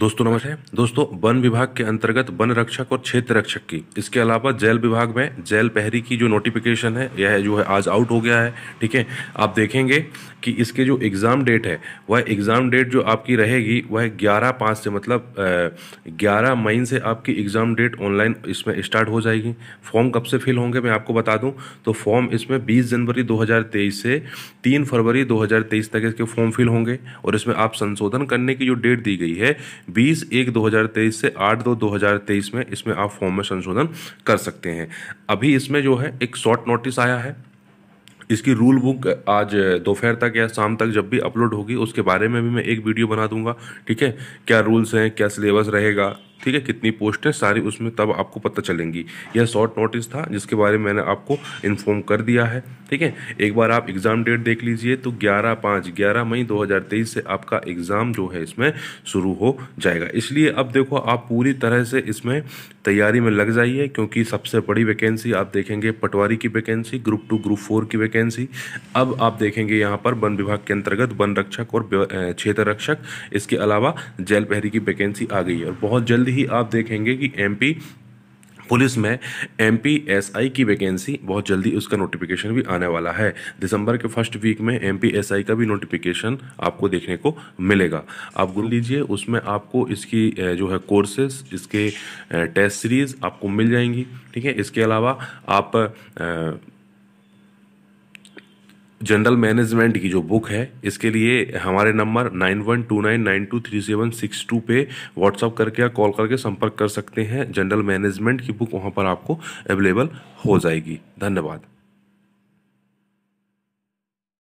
दोस्तों नमस्ते दोस्तों वन विभाग के अंतर्गत वन रक्षक और क्षेत्र रक्षक की इसके अलावा जेल विभाग में जेल पहरी की जो नोटिफिकेशन है यह जो है आज आउट हो गया है ठीक है आप देखेंगे कि इसके जो एग्ज़ाम डेट है वह एग्ज़ाम डेट जो आपकी रहेगी वह ग्यारह पाँच से मतलब ग्यारह मई से आपकी एग्ज़ाम डेट ऑनलाइन इसमें स्टार्ट हो जाएगी फॉर्म कब से फिल होंगे मैं आपको बता दूँ तो फॉर्म इसमें बीस जनवरी दो से तीन फरवरी दो तक इसके फॉर्म फिल होंगे और इसमें आप संशोधन करने की जो डेट दी गई है बीस एक दो हज़ार तेईस से आठ दो दो हज़ार तेईस में इसमें आप फॉर्म में संशोधन कर सकते हैं अभी इसमें जो है एक शॉर्ट नोटिस आया है इसकी रूल बुक आज दोपहर तक या शाम तक जब भी अपलोड होगी उसके बारे में भी मैं एक वीडियो बना दूंगा ठीक है क्या रूल्स हैं क्या सिलेबस रहेगा ठीक है कितनी पोस्ट है सारी उसमें तब आपको पता चलेंगी यह शॉर्ट नोटिस था जिसके बारे में मैंने आपको इन्फॉर्म कर दिया है ठीक है एक बार आप एग्ज़ाम डेट देख लीजिए तो ग्यारह पाँच ग्यारह मई 2023 से आपका एग्ज़ाम जो है इसमें शुरू हो जाएगा इसलिए अब देखो आप पूरी तरह से इसमें तैयारी में लग जाइए क्योंकि सबसे बड़ी वैकेंसी आप देखेंगे पटवारी की vacancy group two group four की वैकेंसी अब आप देखेंगे यहाँ पर वन विभाग के अंतर्गत वन रक्षक और क्षेत्र रक्षक इसके अलावा जेल पहरी की वैकेंसी आ गई है और बहुत जल्दी जल्द ही आप देखेंगे कि एमपी पुलिस में एम पी एस आई की वैकेंसी बहुत जल्दी उसका नोटिफिकेशन भी आने वाला है दिसंबर के फर्स्ट वीक में एम पी एस आई का भी नोटिफिकेशन आपको देखने को मिलेगा आप गुरु लीजिए उसमें आपको इसकी जो है कोर्सेस इसके टेस्ट सीरीज़ आपको मिल जाएंगी ठीक है इसके अलावा आप जनरल मैनेजमेंट की जो बुक है इसके लिए हमारे number nine one two nine nine two three seven six two पे व्हाट्सअप करके या कॉल करके संपर्क कर सकते हैं जनरल मैनेजमेंट की बुक वहाँ पर आपको अवेलेबल हो जाएगी धन्यवाद